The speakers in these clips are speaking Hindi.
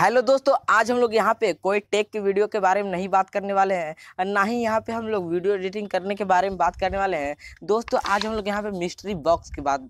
हेलो दोस्तों आज हम लोग यहाँ पे कोई टेक की वीडियो के बारे में नहीं बात करने वाले हैं और ना ही यहाँ पे हम लोग वीडियो एडिटिंग करने के बारे में बात करने वाले हैं दोस्तों आज हम लोग यहाँ पे मिस्ट्री बॉक्स की बात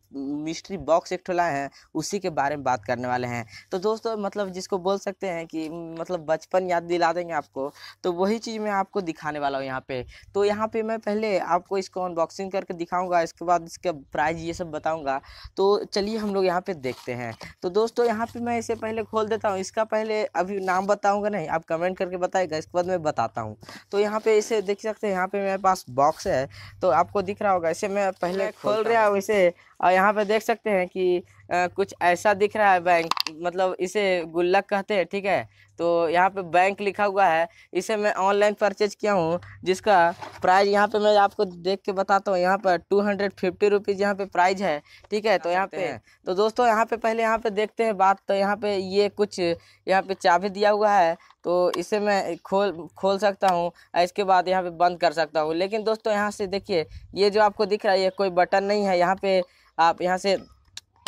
मिस्ट्री बॉक्स एक ठोला है उसी के बारे में बात करने वाले हैं तो दोस्तों मतलब जिसको बोल सकते हैं कि मतलब बचपन याद दिला देंगे आपको तो वही चीज़ मैं आपको दिखाने वाला हूँ यहाँ पर तो यहाँ पर मैं पहले आपको इसको अनबॉक्सिंग करके दिखाऊँगा इसके बाद इसका प्राइज़ ये सब बताऊँगा तो चलिए हम लोग यहाँ पर देखते हैं तो दोस्तों यहाँ पर मैं इसे पहले खोल देता हूँ इसका पहले अभी नाम बताऊंगा नहीं आप कमेंट करके बताएगा इसके बाद मैं बताता हूँ तो यहाँ पे इसे देख सकते हैं यहाँ पे मेरे पास बॉक्स है तो आपको दिख रहा होगा इसे मैं पहले खोल रहा हूँ इसे और यहाँ पे देख सकते हैं कि आ, कुछ ऐसा दिख रहा है बैंक मतलब इसे गुल्लक कहते हैं ठीक है तो यहाँ पे बैंक लिखा हुआ है इसे मैं ऑनलाइन परचेज किया हूँ जिसका प्राइस यहाँ पे मैं आपको देख के बताता हूँ यहाँ पर टू हंड्रेड फिफ्टी रुपीज़ यहाँ पे प्राइज है ठीक है तो यहाँ पे तो दोस्तों यहाँ पे पहले यहाँ पे देखते हैं बात तो यहाँ पे ये कुछ यहाँ पे चाबी दिया हुआ है तो इसे मैं खोल खोल सकता हूँ इसके बाद यहाँ पे बंद कर सकता हूँ लेकिन दोस्तों यहाँ से देखिए ये जो आपको दिख रहा है ये कोई बटन नहीं है यहाँ पे आप यहाँ से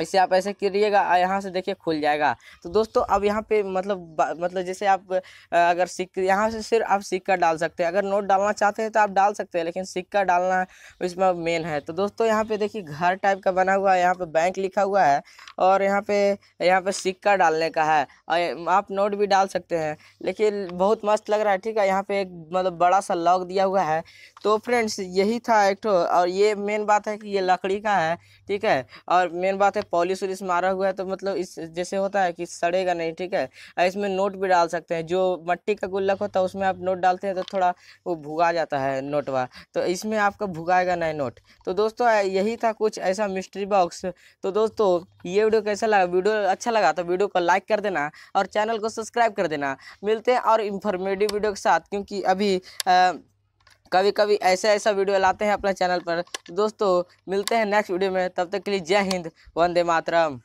इसे आप ऐसे करिएगा यहाँ से देखिए खुल जाएगा तो दोस्तों अब यहाँ पे मतलब मतलब जैसे आप अगर सिक यहाँ से सिर्फ आप सिक्का डाल सकते हैं अगर नोट डालना चाहते हैं तो आप डाल सकते हैं लेकिन सिक्का डालना इसमें मेन है तो दोस्तों यहाँ पे देखिए घर टाइप का बना हुआ है यहाँ पे बैंक लिखा हुआ है और यहाँ पे यहाँ पे सिक्का डालने का है आप नोट भी डाल सकते हैं लेकिन बहुत मस्त लग रहा है ठीक है यहाँ पे एक मतलब बड़ा सा लॉक दिया हुआ है तो फ्रेंड्स यही था एक तो और ये मेन बात है कि ये लकड़ी का है ठीक है और मेन बात है पॉलिश उलिस मारा हुआ है तो मतलब इस जैसे होता है कि सड़ेगा नहीं ठीक है इसमें नोट भी डाल सकते हैं जो मट्टी का गुल्लक होता है उसमें आप नोट डालते हैं तो थोड़ा वो भुगा जाता है नोटवा तो इसमें आपका भुगाएगा नहीं नोट तो दोस्तों यही था कुछ ऐसा मिस्ट्री बॉक्स तो दोस्तों ये वीडियो कैसा लगा वीडियो अच्छा लगा तो वीडियो को लाइक कर देना और चैनल को सब्सक्राइब कर देना मिलते हैं और इन्फॉर्मेटिव वीडियो के साथ क्योंकि अभी कभी कभी ऐसा ऐसा वीडियो लाते हैं अपने चैनल पर दोस्तों मिलते हैं नेक्स्ट वीडियो में तब तक के लिए जय हिंद वंदे मातरम